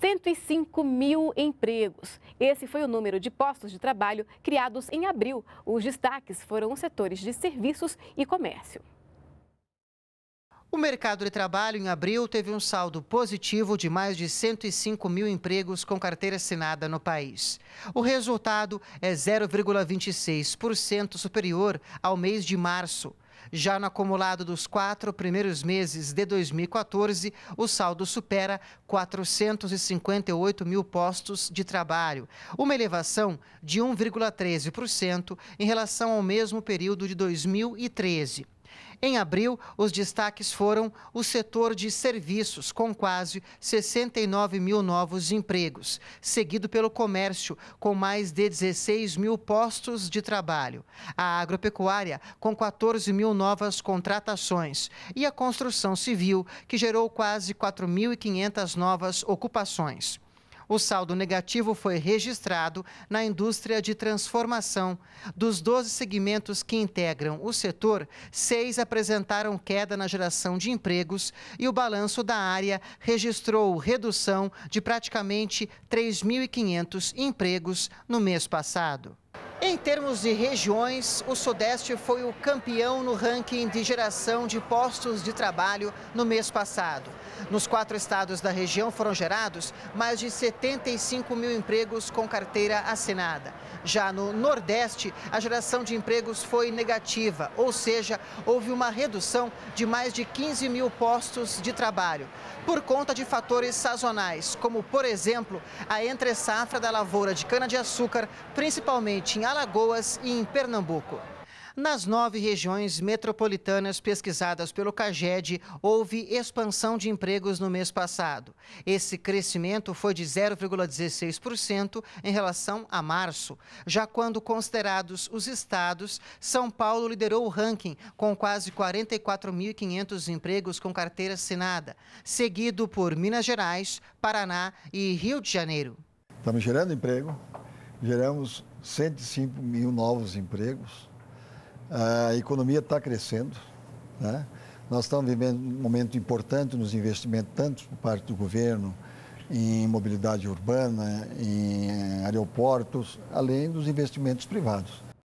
105 mil empregos. Esse foi o número de postos de trabalho criados em abril. Os destaques foram os setores de serviços e comércio. O mercado de trabalho em abril teve um saldo positivo de mais de 105 mil empregos com carteira assinada no país. O resultado é 0,26% superior ao mês de março. Já no acumulado dos quatro primeiros meses de 2014, o saldo supera 458 mil postos de trabalho, uma elevação de 1,13% em relação ao mesmo período de 2013. Em abril, os destaques foram o setor de serviços, com quase 69 mil novos empregos, seguido pelo comércio, com mais de 16 mil postos de trabalho, a agropecuária, com 14 mil novas contratações, e a construção civil, que gerou quase 4.500 novas ocupações. O saldo negativo foi registrado na indústria de transformação. Dos 12 segmentos que integram o setor, seis apresentaram queda na geração de empregos e o balanço da área registrou redução de praticamente 3.500 empregos no mês passado. Em termos de regiões, o Sudeste foi o campeão no ranking de geração de postos de trabalho no mês passado. Nos quatro estados da região foram gerados mais de 75 mil empregos com carteira assinada. Já no Nordeste, a geração de empregos foi negativa, ou seja, houve uma redução de mais de 15 mil postos de trabalho, por conta de fatores sazonais, como, por exemplo, a entre-safra da lavoura de cana-de-açúcar, principalmente em Alagoas e em Pernambuco. Nas nove regiões metropolitanas pesquisadas pelo CAGED, houve expansão de empregos no mês passado. Esse crescimento foi de 0,16% em relação a março. Já quando considerados os estados, São Paulo liderou o ranking, com quase 44.500 empregos com carteira assinada, seguido por Minas Gerais, Paraná e Rio de Janeiro. Tá Estamos gerando emprego, geramos 105 mil novos empregos, a economia está crescendo, né? Nós estamos vivendo um momento importante nos investimentos, tanto por parte do governo, em mobilidade urbana, em aeroportos, além dos investimentos privados.